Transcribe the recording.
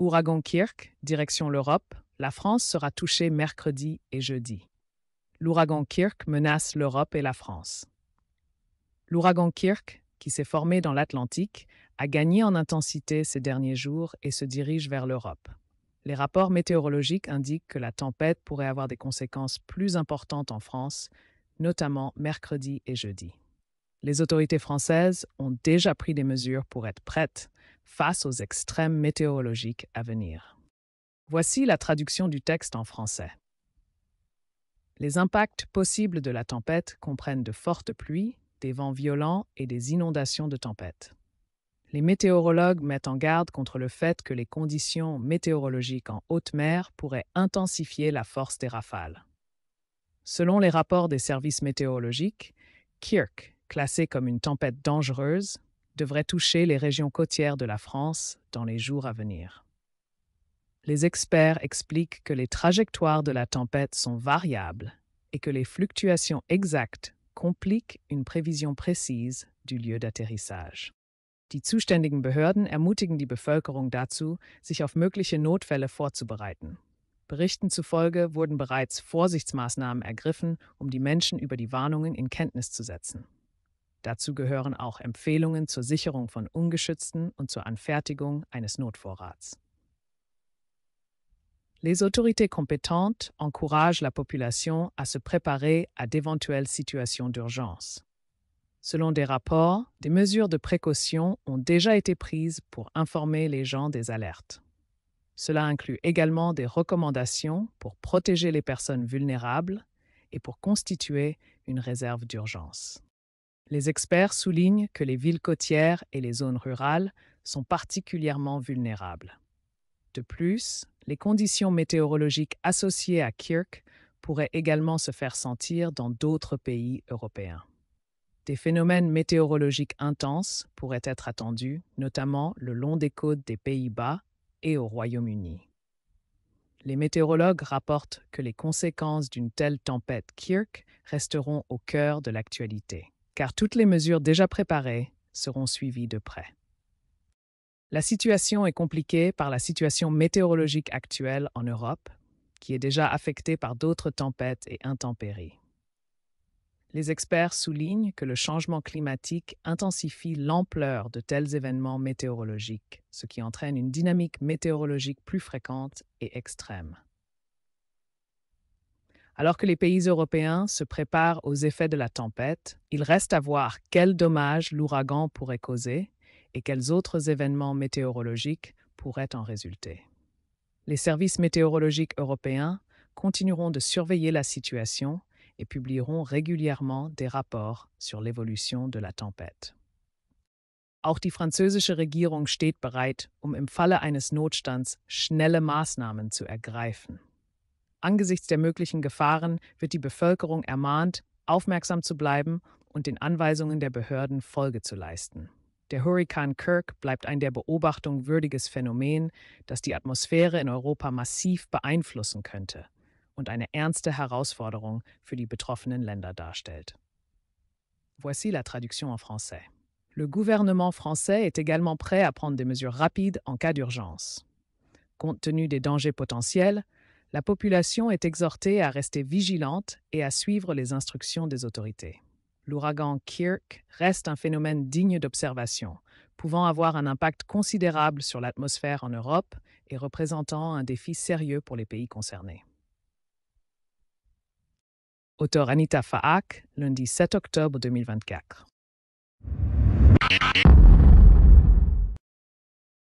Ouragan Kirk, direction l'Europe, la France sera touchée mercredi et jeudi. L'ouragan Kirk menace l'Europe et la France. L'ouragan Kirk, qui s'est formé dans l'Atlantique, a gagné en intensité ces derniers jours et se dirige vers l'Europe. Les rapports météorologiques indiquent que la tempête pourrait avoir des conséquences plus importantes en France, notamment mercredi et jeudi. Les autorités françaises ont déjà pris des mesures pour être prêtes, face aux extrêmes météorologiques à venir. Voici la traduction du texte en français. Les impacts possibles de la tempête comprennent de fortes pluies, des vents violents et des inondations de tempête. Les météorologues mettent en garde contre le fait que les conditions météorologiques en haute mer pourraient intensifier la force des rafales. Selon les rapports des services météorologiques, Kirk, classé comme une tempête dangereuse, devrait toucher les régions côtières de la France dans les jours à venir. Les experts expliquent que les trajectoires de la tempête sont variables et que les fluctuations exactes compliquent une prévision précise du lieu d'atterrissage. Die zuständigen Behörden ermutigen die Bevölkerung dazu, sich auf mögliche Notfälle vorzubereiten. Berichten zufolge wurden bereits Vorsichtsmaßnahmen ergriffen, um die Menschen über die Warnungen in Kenntnis zu setzen. Dazu gehören auch Empfehlungen zur Sicherung von Ungeschützten und zur Anfertigung eines Notvorrats. Les autorités compétentes encouragent la population à se préparer à d'éventuelles situations d'urgence. Selon des rapports, des mesures de précaution ont déjà été prises pour informer les gens des alertes. Cela inclut également des recommandations pour protéger les personnes vulnérables et pour constituer une réserve d'urgence. Les experts soulignent que les villes côtières et les zones rurales sont particulièrement vulnérables. De plus, les conditions météorologiques associées à Kirk pourraient également se faire sentir dans d'autres pays européens. Des phénomènes météorologiques intenses pourraient être attendus, notamment le long des côtes des Pays-Bas et au Royaume-Uni. Les météorologues rapportent que les conséquences d'une telle tempête Kirk resteront au cœur de l'actualité car toutes les mesures déjà préparées seront suivies de près. La situation est compliquée par la situation météorologique actuelle en Europe, qui est déjà affectée par d'autres tempêtes et intempéries. Les experts soulignent que le changement climatique intensifie l'ampleur de tels événements météorologiques, ce qui entraîne une dynamique météorologique plus fréquente et extrême. Alors que les pays européens se préparent aux effets de la tempête, il reste à voir quels dommages l'ouragan pourrait causer et quels autres événements météorologiques pourraient en résulter. Les services météorologiques européens continueront de surveiller la situation et publieront régulièrement des rapports sur l'évolution de la tempête. Auch die französische Regierung steht bereit, um im Falle eines Notstands schnelle Maßnahmen zu ergreifen. Angesichts der möglichen Gefahren wird die Bevölkerung ermahnt, aufmerksam zu bleiben und den Anweisungen der Behörden Folge zu leisten. Der Hurrikan Kirk bleibt ein der Beobachtung würdiges Phänomen, das die Atmosphäre in Europa massiv beeinflussen könnte und eine ernste Herausforderung für die betroffenen Länder darstellt. Voici la traduction en français. Le gouvernement français est également prêt à prendre des mesures rapides en cas d'urgence. Compte tenu des dangers potentiels, la population est exhortée à rester vigilante et à suivre les instructions des autorités. L'ouragan Kirk reste un phénomène digne d'observation, pouvant avoir un impact considérable sur l'atmosphère en Europe et représentant un défi sérieux pour les pays concernés. Auteur Anita Fahak, lundi 7 octobre 2024.